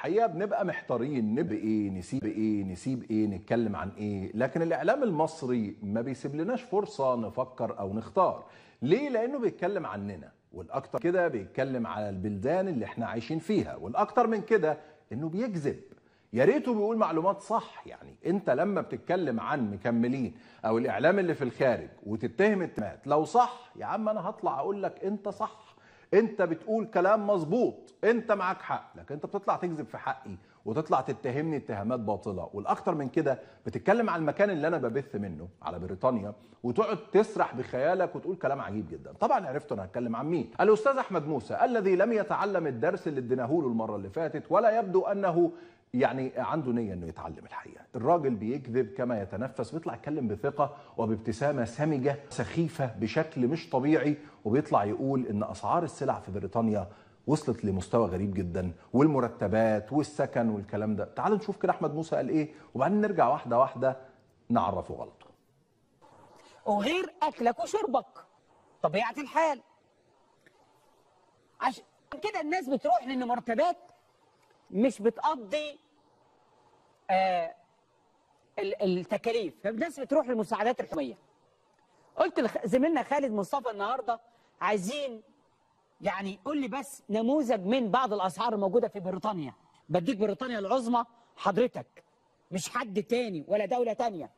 الحقيقه بنبقى محتارين نبقى ايه نسيب ايه نسيب ايه نتكلم عن ايه لكن الاعلام المصري ما بيسيب لناش فرصه نفكر او نختار ليه لانه بيتكلم عننا والاكتر كده بيتكلم على البلدان اللي احنا عايشين فيها والاكتر من كده انه بيكذب يا ريته بيقول معلومات صح يعني انت لما بتتكلم عن مكملين او الاعلام اللي في الخارج وتتهم اتهامات لو صح يا عم انا هطلع اقول لك انت صح انت بتقول كلام مظبوط انت معاك حق لكن انت بتطلع تكذب في حقي وتطلع تتهمني اتهامات باطله والاكتر من كده بتتكلم على المكان اللي انا ببث منه على بريطانيا وتقعد تسرح بخيالك وتقول كلام عجيب جدا طبعا عرفت انا هتكلم عن مين الاستاذ احمد موسى الذي لم يتعلم الدرس اللي اديناه المره اللي فاتت ولا يبدو انه يعني عنده نيه انه يتعلم الحقيقه الراجل بيكذب كما يتنفس بيطلع يتكلم بثقه وبابتسامه سمجه سخيفه بشكل مش طبيعي وبيطلع يقول ان اسعار السلع في بريطانيا وصلت لمستوى غريب جدا والمرتبات والسكن والكلام ده تعالوا نشوف كده احمد موسى قال ايه وبعدين نرجع واحده واحده نعرفه غلطه وغير اكلك وشربك طبيعه الحال عشان كده الناس بتروح لان مرتبات مش بتقضي آه، التكاليف فالناس بتروح للمساعدات الحكوميه قلت لزميلنا خالد مصطفى النهارده عايزين يعني قول لي بس نموذج من بعض الاسعار الموجوده في بريطانيا بديك بريطانيا العظمى حضرتك مش حد تاني ولا دوله تانيه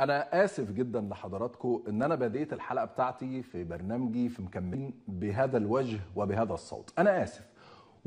انا اسف جدا لحضراتكم ان انا بديت الحلقه بتاعتي في برنامجي في مكملين بهذا الوجه وبهذا الصوت انا اسف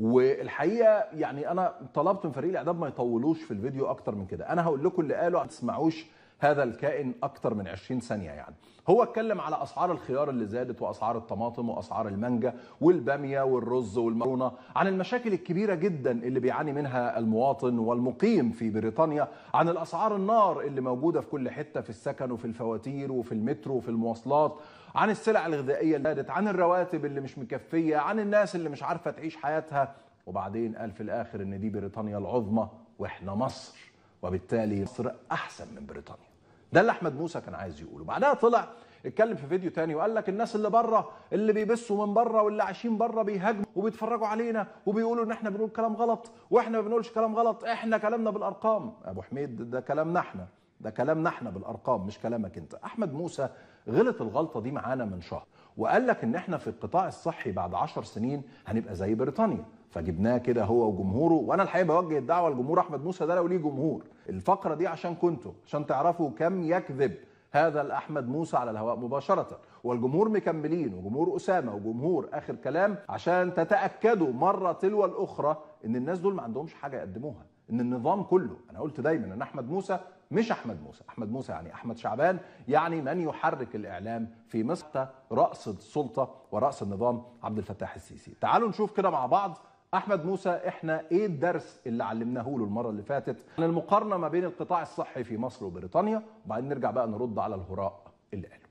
والحقيقه يعني انا طلبت من فريق الاعداد ما يطولوش في الفيديو اكتر من كده انا هقول لكم اللي قالوا ما تسمعوش هذا الكائن اكتر من 20 ثانيه يعني هو اتكلم على اسعار الخيار اللي زادت واسعار الطماطم واسعار المانجا والباميه والرز والمرونة عن المشاكل الكبيره جدا اللي بيعاني منها المواطن والمقيم في بريطانيا عن الاسعار النار اللي موجوده في كل حته في السكن وفي الفواتير وفي المترو وفي المواصلات عن السلع الغذائيه اللي زادت عن الرواتب اللي مش مكفيه عن الناس اللي مش عارفه تعيش حياتها وبعدين قال في الاخر ان دي بريطانيا العظمى واحنا مصر وبالتالي مصر احسن من بريطانيا ده اللي احمد موسى كان عايز يقوله بعدها طلع اتكلم في فيديو تاني وقال لك الناس اللي بره اللي بيبصوا من بره واللي عايشين بره بيهاجموا وبيتفرجوا علينا وبيقولوا ان احنا بنقول كلام غلط واحنا ما بنقولش كلام غلط احنا كلامنا بالارقام ابو حميد ده كلامنا احنا ده كلامنا احنا بالارقام مش كلامك انت احمد موسى غلط الغلطه دي معانا من شهر وقال لك ان احنا في القطاع الصحي بعد 10 سنين هنبقى زي بريطانيا فجبناه كده هو وجمهوره وانا الحقيقه بوجه الدعوه لجمهور احمد موسى ده لو ليه جمهور الفقره دي عشان كنتوا عشان تعرفوا كم يكذب هذا الاحمد موسى على الهواء مباشره والجمهور مكملين وجمهور اسامه وجمهور اخر كلام عشان تتاكدوا مره تلو الاخرى ان الناس دول ما عندهمش حاجه يقدموها ان النظام كله انا قلت دايما ان احمد موسى مش احمد موسى احمد موسى يعني احمد شعبان يعني من يحرك الاعلام في مصر راس السلطه وراس النظام عبد الفتاح السيسي تعالوا نشوف كده مع بعض احمد موسى احنا ايه الدرس اللي علمناه له المره اللي فاتت عن المقارنه ما بين القطاع الصحي في مصر وبريطانيا وبعدين نرجع بقى نرد على الهراء اللي قاله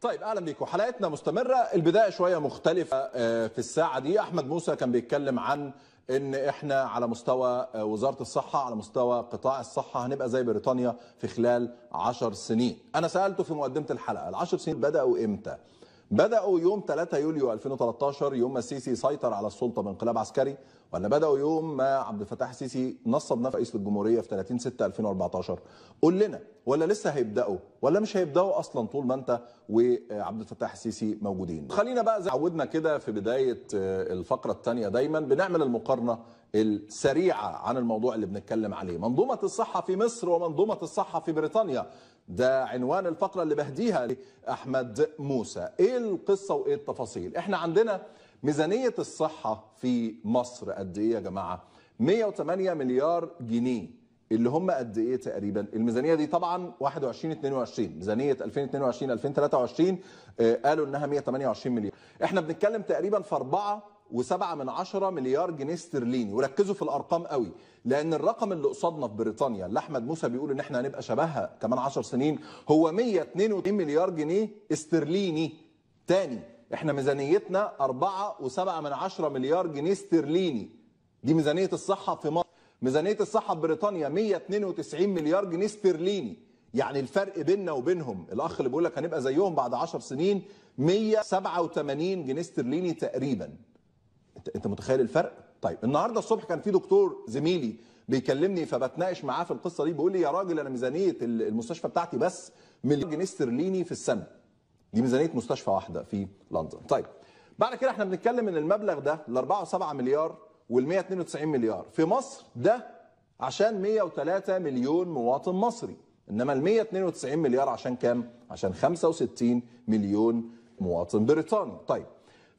طيب اهلا بيكم حلقتنا مستمره البدايه شويه مختلفه آه، في الساعه دي احمد موسى كان بيتكلم عن ان احنا على مستوى آه، وزاره الصحه على مستوى قطاع الصحه هنبقى زي بريطانيا في خلال 10 سنين انا سالته في مقدمه الحلقه ال10 سنين بداوا امتى بدأوا يوم 3 يوليو 2013 يوم ما السيسي سيطر على السلطة بانقلاب عسكري ولا بدأوا يوم ما عبد الفتاح السيسي نصب نفق رئيس الجمهورية في 30 6 2014 قول لنا ولا لسه هيبدأوا ولا مش هيبدأوا أصلا طول ما أنت وعبد الفتاح السيسي موجودين خلينا بقى زي عودنا كده في بداية آه، الفقرة الثانية دايما بنعمل المقارنة السريعة عن الموضوع اللي بنتكلم عليه منظومة الصحة في مصر ومنظومة الصحة في بريطانيا ده عنوان الفقرة اللي بهديها لأحمد موسى إيه القصة وإيه التفاصيل إحنا عندنا ميزانية الصحة في مصر قد إيه يا جماعة 108 مليار جنيه اللي هم قد ايه تقريبا الميزانيه دي طبعا 21 22 ميزانيه 2022 2023 آه، قالوا انها 128 مليار احنا بنتكلم تقريبا في 4 وسبعة من عشرة مليار جنيه استرليني وركزوا في الأرقام قوي لأن الرقم اللي قصادنا في بريطانيا اللي أحمد موسى بيقول إن إحنا هنبقى شبهها كمان 10 سنين هو 182 مليار جنيه استرليني تاني إحنا ميزانيتنا 4.7 من عشرة مليار جنيه استرليني دي ميزانية الصحة في مصر ميزانية الصحة في بريطانيا 192 مليار جنيه استرليني يعني الفرق بيننا وبينهم الأخ اللي بيقول لك هنبقى زيهم بعد 10 سنين 187 جنيه استرليني تقريباً انت متخيل الفرق طيب النهارده الصبح كان في دكتور زميلي بيكلمني فبتناقش معاه في القصه دي بيقول لي يا راجل انا ميزانيه المستشفى بتاعتي بس مليون جنيه استرليني في السنه دي ميزانيه مستشفى واحده في لندن طيب بعد كده احنا بنتكلم ان المبلغ ده ال 4.7 مليار وال 192 مليار في مصر ده عشان 103 مليون مواطن مصري انما ال 192 مليار عشان كام عشان 65 مليون مواطن بريطاني طيب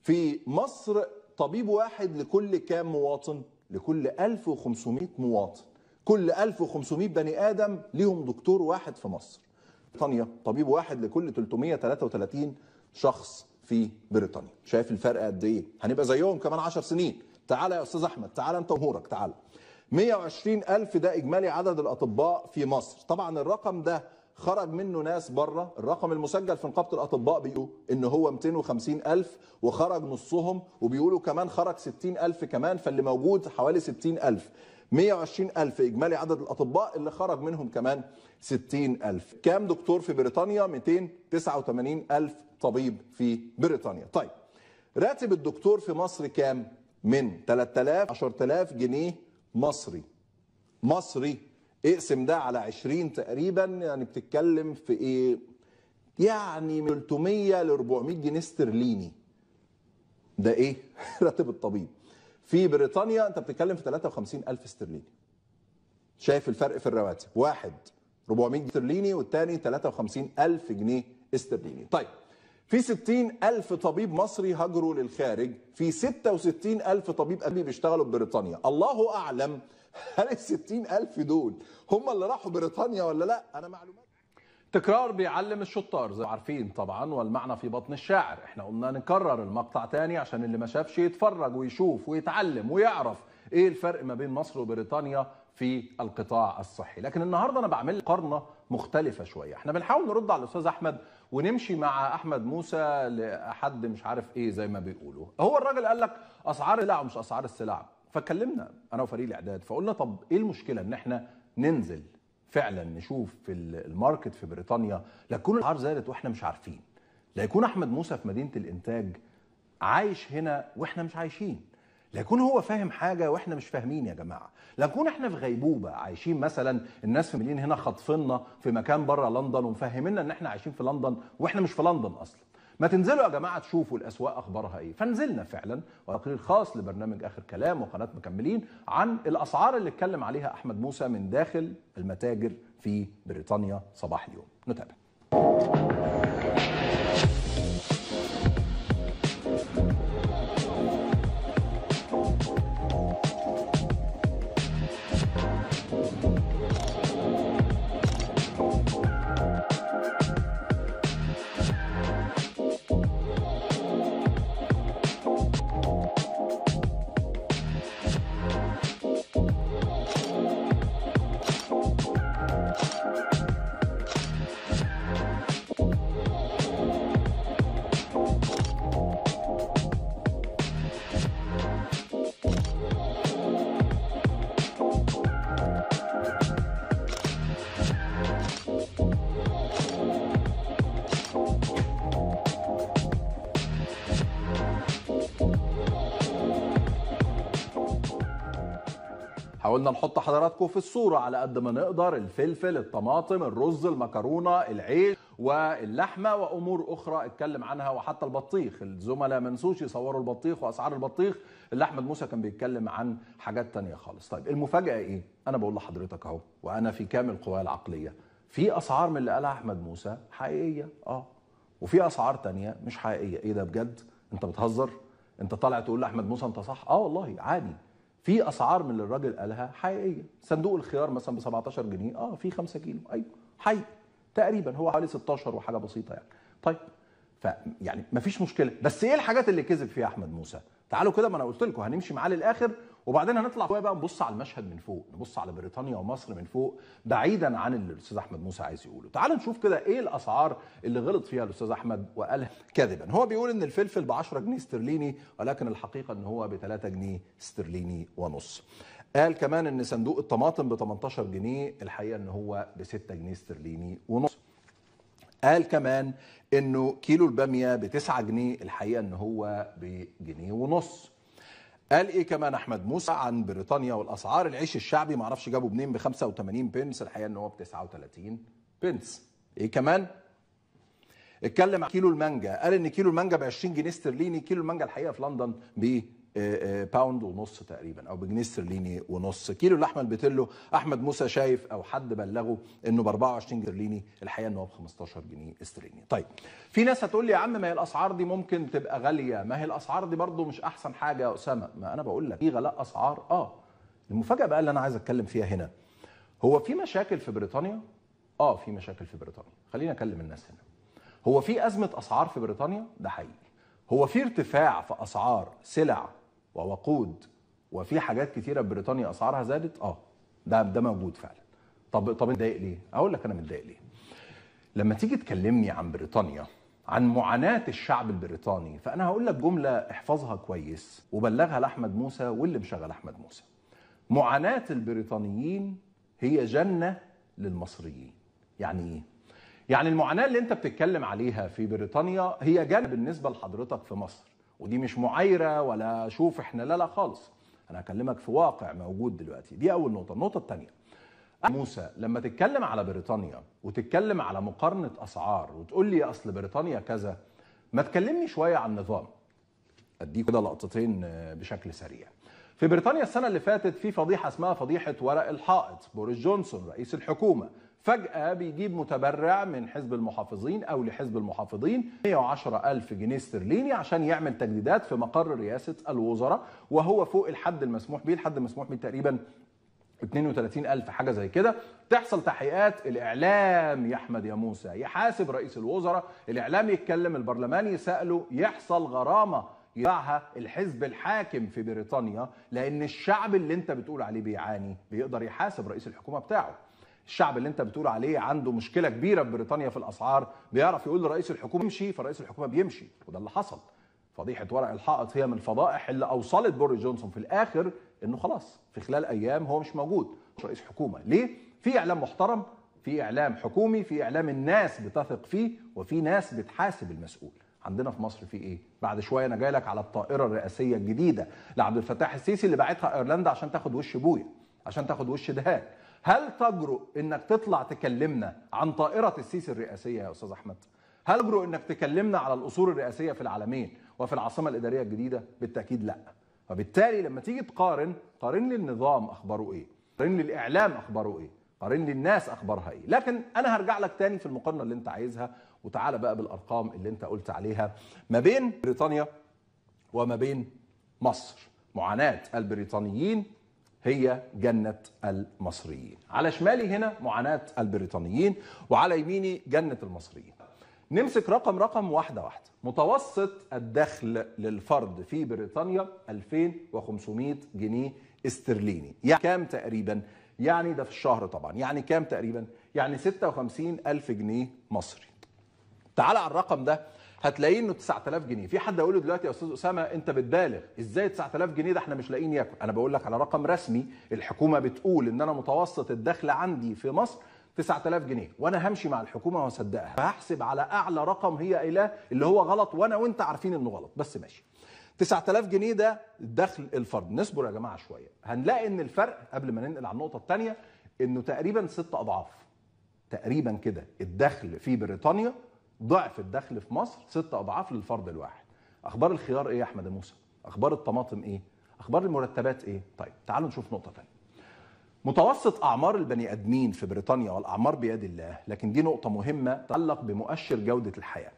في مصر طبيب واحد لكل كام مواطن لكل 1500 مواطن كل 1500 بني ادم ليهم دكتور واحد في مصر بريطانيا طبيب واحد لكل 333 شخص في بريطانيا شايف الفرق قد ايه هنبقى زيهم كمان 10 سنين تعالى يا استاذ احمد تعالى انت وهورك تعالى 120 ألف ده إجمالي عدد الأطباء في مصر طبعا الرقم ده خرج منه ناس بره الرقم المسجل في نقابه الاطباء بيقول ان هو 250 الف وخرج نصهم وبيقولوا كمان خرج 60 الف كمان فاللي موجود حوالي 60 الف 120 ألف إجمالي عدد الأطباء اللي خرج منهم كمان 60 ألف كام دكتور في بريطانيا 289 ألف طبيب في بريطانيا طيب راتب الدكتور في مصر كام من 3000 10000 جنيه مصري مصري اقسم ده على 20 تقريبا يعني بتتكلم في ايه يعني من 300 ل 400 جنيه استرليني ده ايه راتب الطبيب في بريطانيا انت بتتكلم في 53000 استرليني شايف الفرق في الرواتب واحد 400 استرليني والتاني 53000 جنيه استرليني طيب في 60 ألف طبيب مصري هاجروا للخارج في 66 ألف طبيب أجنبي بيشتغلوا في بريطانيا الله أعلم هل ال 60 ألف دول هم اللي راحوا بريطانيا ولا لا أنا معلومات تكرار بيعلم الشطار زي عارفين طبعا والمعنى في بطن الشاعر احنا قلنا نكرر المقطع تاني عشان اللي ما شافش يتفرج ويشوف ويتعلم ويعرف ايه الفرق ما بين مصر وبريطانيا في القطاع الصحي لكن النهارده انا بعمل قرنه مختلفه شويه احنا بنحاول نرد على الاستاذ احمد ونمشي مع احمد موسى لحد مش عارف ايه زي ما بيقولوا هو الراجل قال لك اسعار السلع مش اسعار السلع فاتكلمنا انا وفريق الاعداد فقلنا طب ايه المشكله ان احنا ننزل فعلا نشوف في الماركت في بريطانيا لا تكون الاسعار زادت واحنا مش عارفين لا يكون احمد موسى في مدينه الانتاج عايش هنا واحنا مش عايشين لا يكون هو فاهم حاجه واحنا مش فاهمين يا جماعه لا احنا في غيبوبه عايشين مثلا الناس في مدينه هنا خاطفيننا في مكان بره لندن ومفهمينا ان احنا عايشين في لندن واحنا مش في لندن اصلا ما تنزلوا يا جماعه تشوفوا الاسواق اخبارها ايه فنزلنا فعلا وتقرير خاص لبرنامج اخر كلام وقناه مكملين عن الاسعار اللي اتكلم عليها احمد موسى من داخل المتاجر في بريطانيا صباح اليوم نتابع حاولنا نحط حضراتكم في الصورة على قد ما نقدر الفلفل الطماطم الرز المكرونة العيش واللحمة وأمور أخرى اتكلم عنها وحتى البطيخ الزملاء ما سوشي يصوروا البطيخ وأسعار البطيخ اللي أحمد موسى كان بيتكلم عن حاجات تانية خالص طيب المفاجأة إيه؟ أنا بقول لحضرتك أهو وأنا في كامل قواي العقلية في أسعار من اللي قالها أحمد موسى حقيقية أه وفي أسعار تانية مش حقيقية إيه ده بجد؟ أنت بتهزر؟ أنت طالع تقول لأحمد موسى أنت صح؟ أه والله عادي في اسعار من اللي الراجل قالها حقيقيه صندوق الخيار مثلا ب 17 جنيه اه في 5 كيلو ايوه حي تقريبا هو حوالي 16 وحاجه بسيطه يعني طيب ف يعني مفيش مشكله بس ايه الحاجات اللي كذب فيها احمد موسى تعالوا كده ما انا قلت لكم هنمشي معاه للاخر وبعدين هنطلع بقى نبص على المشهد من فوق نبص على بريطانيا ومصر من فوق بعيدا عن اللي الاستاذ احمد موسى عايز يقوله تعال نشوف كده ايه الاسعار اللي غلط فيها الاستاذ احمد وقالها كذبا هو بيقول ان الفلفل ب 10 جنيه استرليني ولكن الحقيقه ان هو ب 3 جنيه استرليني ونص قال كمان ان صندوق الطماطم ب 18 جنيه الحقيقه ان هو ب 6 جنيه استرليني ونص قال كمان انه كيلو الباميه ب 9 جنيه الحقيقه ان هو بجنيه ونص قال ايه كمان احمد موسى عن بريطانيا والاسعار العيش الشعبي ما اعرفش جابه منين ب 85 بنس الحقيقه ان هو ب 39 بنس ايه كمان اتكلم عن كيلو المانجا قال ان كيلو المانجا ب 20 جنيه استرليني كيلو المانجا الحقيقه في لندن ب باوند آه، آه، ونص تقريبا او بجنيه استرليني ونص كيلو اللحمه البتلو احمد موسى شايف او حد بلغه انه ب 24 جرليني استرليني الحقيقه ان هو ب 15 جنيه استرليني طيب في ناس هتقول لي يا عم ما هي الاسعار دي ممكن تبقى غاليه ما هي الاسعار دي برضو مش احسن حاجه يا اسامه ما انا بقول لك في غلاء اسعار اه المفاجاه بقى اللي انا عايز اتكلم فيها هنا هو في مشاكل في بريطانيا اه في مشاكل في بريطانيا خلينا اكلم الناس هنا هو في ازمه اسعار في بريطانيا ده حقيقي هو في ارتفاع في اسعار سلع ووقود وفي حاجات كتيره بريطانيا اسعارها زادت اه ده ده موجود فعلا طب طب متضايق ليه اقول لك انا متضايق ليه لما تيجي تكلمني عن بريطانيا عن معاناة الشعب البريطاني فأنا هقول لك جملة احفظها كويس وبلغها لأحمد موسى واللي مشغل أحمد موسى معاناة البريطانيين هي جنة للمصريين يعني إيه؟ يعني المعاناه اللي انت بتتكلم عليها في بريطانيا هي جانب بالنسبه لحضرتك في مصر ودي مش معايره ولا شوف احنا لا لا خالص انا هكلمك في واقع موجود دلوقتي دي اول نقطه النقطه الثانيه موسى لما تتكلم على بريطانيا وتتكلم على مقارنه اسعار وتقول لي اصل بريطانيا كذا ما تكلمني شويه عن النظام اديك كده لقطتين بشكل سريع في بريطانيا السنه اللي فاتت في فضيحه اسمها فضيحه ورق الحائط بوريس جونسون رئيس الحكومه فجأة بيجيب متبرع من حزب المحافظين أو لحزب المحافظين 110 ألف جنيه استرليني عشان يعمل تجديدات في مقر رئاسة الوزراء وهو فوق الحد المسموح به الحد المسموح به تقريبا 32 ألف حاجه زي كده تحصل تحقيقات الاعلام يا احمد يا موسى يحاسب رئيس الوزراء الاعلام يتكلم البرلمان يساله يحصل غرامه يدفعها الحزب الحاكم في بريطانيا لان الشعب اللي انت بتقول عليه بيعاني بيقدر يحاسب رئيس الحكومه بتاعه الشعب اللي انت بتقول عليه عنده مشكله كبيره في بريطانيا في الاسعار بيعرف يقول لرئيس الحكومه امشي فرئيس الحكومه بيمشي وده اللي حصل فضيحه ورق الحائط هي من الفضائح اللي اوصلت بوريس جونسون في الاخر انه خلاص في خلال ايام هو مش موجود مش رئيس حكومه ليه في اعلام محترم في اعلام حكومي في اعلام الناس بتثق فيه وفي ناس بتحاسب المسؤول عندنا في مصر في ايه بعد شويه انا جاي لك على الطائره الرئاسيه الجديده لعبد الفتاح السيسي اللي باعتها ايرلندا عشان تاخد وش بويا عشان تاخد وش دهان هل تجرؤ انك تطلع تكلمنا عن طائره السيسي الرئاسيه يا استاذ احمد؟ هل تجرؤ انك تكلمنا على الاصول الرئاسيه في العالمين وفي العاصمه الاداريه الجديده؟ بالتاكيد لا. فبالتالي لما تيجي تقارن قارن لي النظام اخباره ايه؟ قارن لي الاعلام اخباره ايه؟ قارن لي الناس اخبارها ايه؟ لكن انا هرجع لك تاني في المقارنه اللي انت عايزها وتعالى بقى بالارقام اللي انت قلت عليها ما بين بريطانيا وما بين مصر. معاناه البريطانيين هي جنة المصريين على شمالي هنا معاناة البريطانيين وعلى يميني جنة المصريين نمسك رقم رقم واحدة واحدة متوسط الدخل للفرد في بريطانيا 2500 جنيه استرليني يعني كام تقريبا يعني ده في الشهر طبعا يعني كام تقريبا يعني 56 ألف جنيه مصري تعال على الرقم ده هتلاقيه انه 9000 جنيه في حد هيقول له دلوقتي يا استاذ اسامه انت بتبالغ ازاي 9000 جنيه ده احنا مش لاقيين ياكل انا بقول لك على رقم رسمي الحكومه بتقول ان انا متوسط الدخل عندي في مصر 9000 جنيه وانا همشي مع الحكومه وهصدقها فهحسب على اعلى رقم هي قايلاه اللي هو غلط وانا وانت عارفين انه غلط بس ماشي 9000 جنيه ده الدخل الفرد نصبر يا جماعه شويه هنلاقي ان الفرق قبل ما ننقل على النقطه الثانيه انه تقريبا ست اضعاف تقريبا كده الدخل في بريطانيا ضعف الدخل في مصر ست اضعاف للفرد الواحد اخبار الخيار ايه يا احمد موسى اخبار الطماطم ايه اخبار المرتبات ايه طيب تعالوا نشوف نقطه ثانيه متوسط اعمار البني ادمين في بريطانيا والاعمار بيد الله لكن دي نقطه مهمه تتعلق بمؤشر جوده الحياه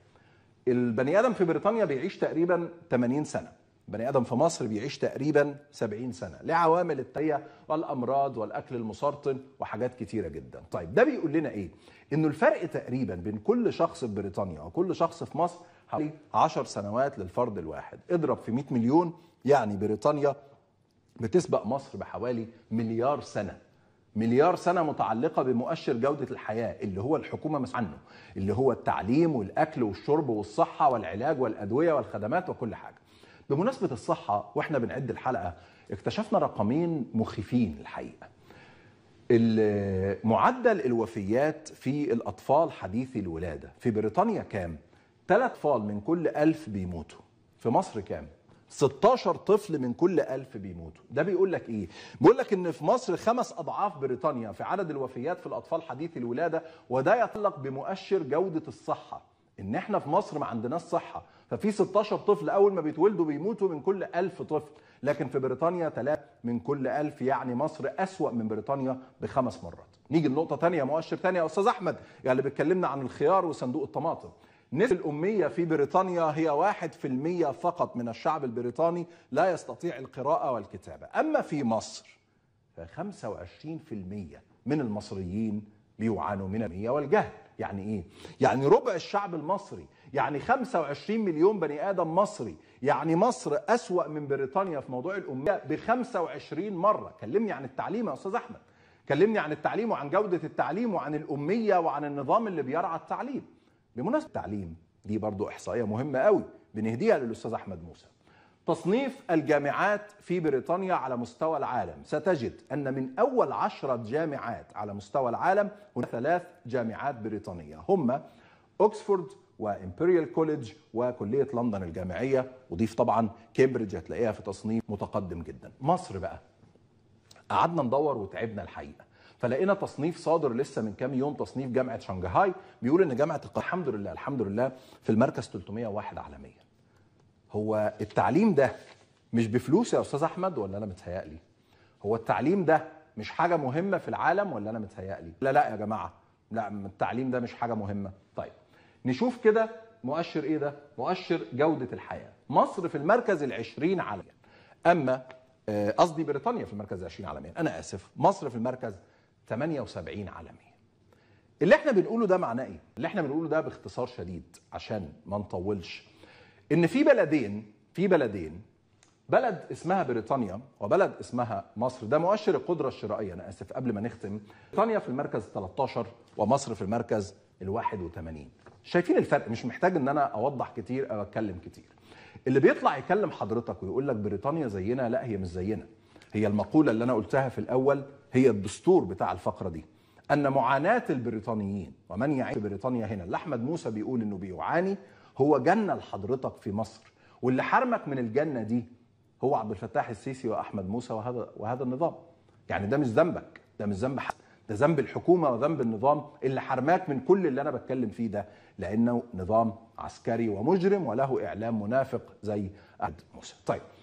البني ادم في بريطانيا بيعيش تقريبا 80 سنه بني ادم في مصر بيعيش تقريبا 70 سنه لعوامل التيه والامراض والاكل المسرطن وحاجات كتيره جدا طيب ده بيقول لنا ايه انه الفرق تقريبا بين كل شخص في بريطانيا وكل شخص في مصر حوالي 10 سنوات للفرد الواحد اضرب في 100 مليون يعني بريطانيا بتسبق مصر بحوالي مليار سنه مليار سنة متعلقة بمؤشر جودة الحياة اللي هو الحكومة مسؤولة عنه اللي هو التعليم والأكل والشرب والصحة والعلاج والأدوية والخدمات وكل حاجة بمناسبة الصحة واحنا بنعد الحلقة اكتشفنا رقمين مخيفين الحقيقة معدل الوفيات في الأطفال حديثي الولادة في بريطانيا كام؟ ثلاث أطفال من كل ألف بيموتوا في مصر كام؟ 16 طفل من كل ألف بيموتوا ده بيقول لك إيه؟ بيقول لك إن في مصر خمس أضعاف بريطانيا في عدد الوفيات في الأطفال حديثي الولادة وده يتعلق بمؤشر جودة الصحة ان احنا في مصر ما عندناش صحه ففي 16 طفل اول ما بيتولدوا بيموتوا من كل 1000 طفل لكن في بريطانيا 3 من كل 1000 يعني مصر اسوا من بريطانيا بخمس مرات نيجي لنقطه ثانيه مؤشر ثاني يا استاذ احمد يعني بيتكلمنا عن الخيار وصندوق الطماطم نسبة الأمية في بريطانيا هي 1% فقط من الشعب البريطاني لا يستطيع القراءة والكتابة أما في مصر ف 25% من المصريين بيعانوا من الأمية والجهل يعني ايه يعني ربع الشعب المصري يعني 25 مليون بني ادم مصري يعني مصر اسوا من بريطانيا في موضوع الاميه ب 25 مره كلمني عن التعليم يا استاذ احمد كلمني عن التعليم وعن جوده التعليم وعن الاميه وعن النظام اللي بيرعى التعليم بمناسبه التعليم دي برضو احصائيه مهمه قوي بنهديها للاستاذ احمد موسى تصنيف الجامعات في بريطانيا على مستوى العالم ستجد أن من أول عشرة جامعات على مستوى العالم هناك ثلاث جامعات بريطانية هما أوكسفورد وإمبريال كوليدج وكلية لندن الجامعية وضيف طبعا كامبريدج هتلاقيها في تصنيف متقدم جدا مصر بقى قعدنا ندور وتعبنا الحقيقة فلقينا تصنيف صادر لسه من كام يوم تصنيف جامعة شنغهاي بيقول إن جامعة القاهرة الحمد لله الحمد لله في المركز 301 عالميا هو التعليم ده مش بفلوس يا استاذ احمد ولا انا متهيألي هو التعليم ده مش حاجه مهمه في العالم ولا انا متهيألي لا لا يا جماعه لا التعليم ده مش حاجه مهمه طيب نشوف كده مؤشر ايه ده مؤشر جوده الحياه مصر في المركز العشرين عالميا اما آه، قصدي بريطانيا في المركز العشرين عالميا انا اسف مصر في المركز 78 عالميا اللي احنا بنقوله ده معناه ايه اللي احنا بنقوله ده باختصار شديد عشان ما نطولش ان في بلدين في بلدين بلد اسمها بريطانيا وبلد اسمها مصر ده مؤشر القدرة الشرائية أنا آسف قبل ما نختم بريطانيا في المركز 13 ومصر في المركز ال 81 شايفين الفرق مش محتاج ان انا اوضح كتير او اتكلم كتير اللي بيطلع يكلم حضرتك ويقول لك بريطانيا زينا لا هي مش زينا هي المقولة اللي أنا قلتها في الأول هي الدستور بتاع الفقرة دي أن معاناة البريطانيين ومن يعيش في بريطانيا هنا اللي احمد موسى بيقول أنه بيعاني هو جنة لحضرتك في مصر واللي حرمك من الجنة دي هو عبد الفتاح السيسي وأحمد موسى وهذا وهذا النظام يعني ده مش ذنبك ده مش ذنب حد ده ذنب الحكومة وذنب النظام اللي حرماك من كل اللي أنا بتكلم فيه ده لأنه نظام عسكري ومجرم وله إعلام منافق زي أحمد موسى طيب